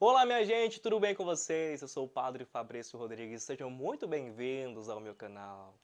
Olá, minha gente, tudo bem com vocês? Eu sou o Padre Fabrício Rodrigues. Sejam muito bem-vindos ao meu canal.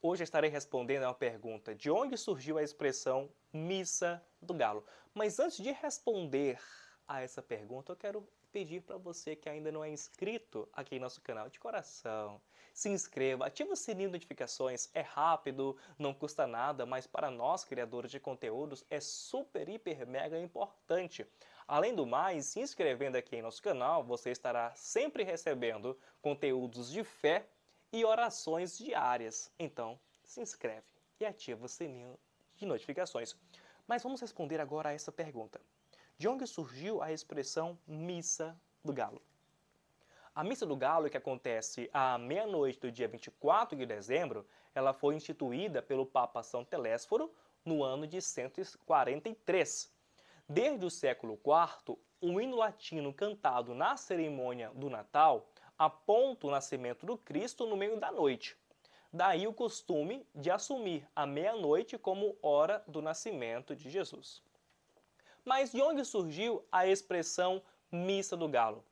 Hoje estarei respondendo a uma pergunta: de onde surgiu a expressão missa do galo? Mas antes de responder a essa pergunta, eu quero pedir para você que ainda não é inscrito aqui em nosso canal de coração. Se inscreva, ative o sininho de notificações, é rápido, não custa nada, mas para nós criadores de conteúdos é super, hiper, mega importante. Além do mais, se inscrevendo aqui em nosso canal, você estará sempre recebendo conteúdos de fé e orações diárias. Então, se inscreve e ativa o sininho de notificações. Mas vamos responder agora a essa pergunta de onde surgiu a expressão Missa do Galo. A Missa do Galo, que acontece à meia-noite do dia 24 de dezembro, ela foi instituída pelo Papa São Telésforo no ano de 143. Desde o século IV, um hino latino cantado na cerimônia do Natal aponta o nascimento do Cristo no meio da noite. Daí o costume de assumir a meia-noite como hora do nascimento de Jesus. Mas de onde surgiu a expressão missa do galo?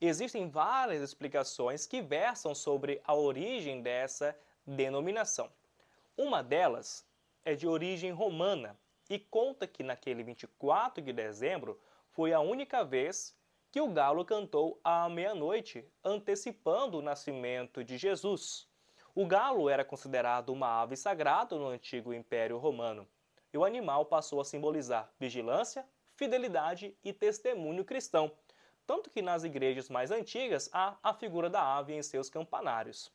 Existem várias explicações que versam sobre a origem dessa denominação. Uma delas é de origem romana e conta que naquele 24 de dezembro foi a única vez que o galo cantou à meia-noite, antecipando o nascimento de Jesus. O galo era considerado uma ave sagrada no antigo Império Romano, e o animal passou a simbolizar vigilância, fidelidade e testemunho cristão, tanto que nas igrejas mais antigas há a figura da ave em seus campanários.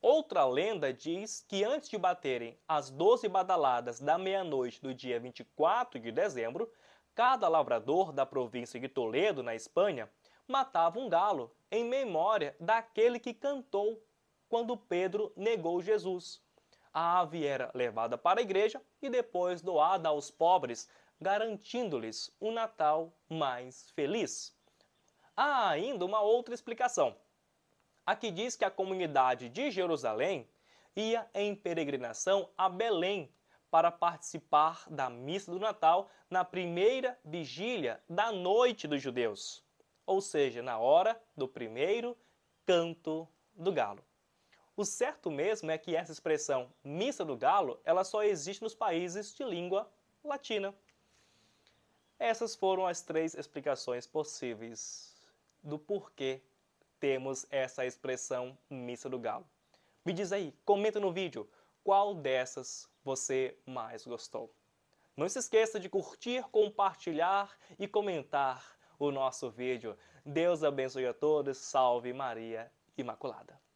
Outra lenda diz que antes de baterem as 12 badaladas da meia-noite do dia 24 de dezembro, cada lavrador da província de Toledo, na Espanha, matava um galo em memória daquele que cantou quando Pedro negou Jesus. A ave era levada para a igreja e depois doada aos pobres garantindo-lhes um Natal mais feliz. Há ainda uma outra explicação. A que diz que a comunidade de Jerusalém ia em peregrinação a Belém para participar da missa do Natal na primeira vigília da noite dos judeus, ou seja, na hora do primeiro canto do galo. O certo mesmo é que essa expressão missa do galo, ela só existe nos países de língua latina. Essas foram as três explicações possíveis do porquê temos essa expressão missa do galo. Me diz aí, comenta no vídeo qual dessas você mais gostou. Não se esqueça de curtir, compartilhar e comentar o nosso vídeo. Deus abençoe a todos. Salve Maria Imaculada.